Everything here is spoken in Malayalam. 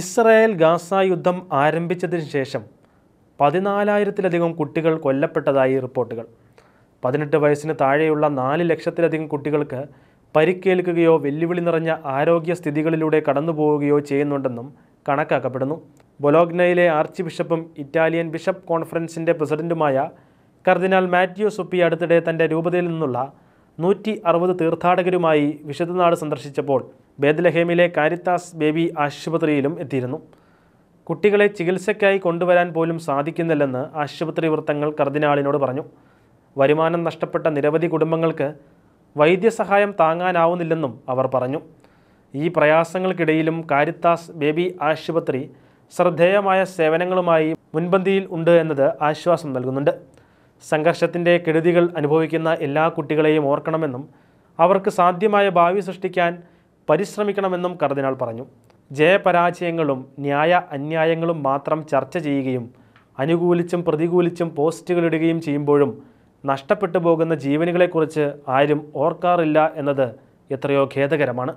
ഇസ്രായേൽ ഗാസ യുദ്ധം ആരംഭിച്ചതിന് ശേഷം പതിനാലായിരത്തിലധികം കുട്ടികൾ കൊല്ലപ്പെട്ടതായി റിപ്പോർട്ടുകൾ പതിനെട്ട് വയസ്സിന് താഴെയുള്ള നാല് ലക്ഷത്തിലധികം കുട്ടികൾക്ക് പരിക്കേൽക്കുകയോ വെല്ലുവിളി നിറഞ്ഞ ആരോഗ്യ സ്ഥിതികളിലൂടെ കടന്നുപോവുകയോ ചെയ്യുന്നുണ്ടെന്നും കണക്കാക്കപ്പെടുന്നു ബൊലോഗ്നയിലെ ആർച്ച് ബിഷപ്പും ഇറ്റാലിയൻ ബിഷപ്പ് കോൺഫറൻസിൻ്റെ പ്രസിഡന്റുമായ കർദിനാൽ മാത്യു സുപ്പി അടുത്തിടെ തൻ്റെ രൂപതയിൽ നിന്നുള്ള നൂറ്റി അറുപത് തീർത്ഥാടകരുമായി വിശുദ്ധനാട് സന്ദർശിച്ചപ്പോൾ ബേദ്ലഹേമിലെ കാരിത്താസ് ബേബി ആശുപത്രിയിലും എത്തിയിരുന്നു കുട്ടികളെ ചികിത്സയ്ക്കായി കൊണ്ടുവരാൻ പോലും സാധിക്കുന്നില്ലെന്ന് ആശുപത്രി വൃത്തങ്ങൾ കർദിനാളിനോട് പറഞ്ഞു വരുമാനം നഷ്ടപ്പെട്ട നിരവധി കുടുംബങ്ങൾക്ക് വൈദ്യസഹായം താങ്ങാനാവുന്നില്ലെന്നും അവർ പറഞ്ഞു ഈ പ്രയാസങ്ങൾക്കിടയിലും കാരിത്താസ് ബേബി ആശുപത്രി ശ്രദ്ധേയമായ സേവനങ്ങളുമായി മുൻപന്തിയിൽ ഉണ്ട് എന്നത് ആശ്വാസം നൽകുന്നുണ്ട് സംഘർഷത്തിൻ്റെ കെടുതികൾ അനുഭവിക്കുന്ന എല്ലാ കുട്ടികളെയും ഓർക്കണമെന്നും അവർക്ക് സാധ്യമായ ഭാവി സൃഷ്ടിക്കാൻ പരിശ്രമിക്കണമെന്നും കർദിനാൾ പറഞ്ഞു ജയപരാജയങ്ങളും ന്യായ അന്യായങ്ങളും മാത്രം ചർച്ച ചെയ്യുകയും അനുകൂലിച്ചും പ്രതികൂലിച്ചും പോസ്റ്റുകൾ ഇടുകയും ചെയ്യുമ്പോഴും നഷ്ടപ്പെട്ടു പോകുന്ന ജീവനുകളെക്കുറിച്ച് ആരും ഓർക്കാറില്ല എന്നത് എത്രയോ ഖേദകരമാണ്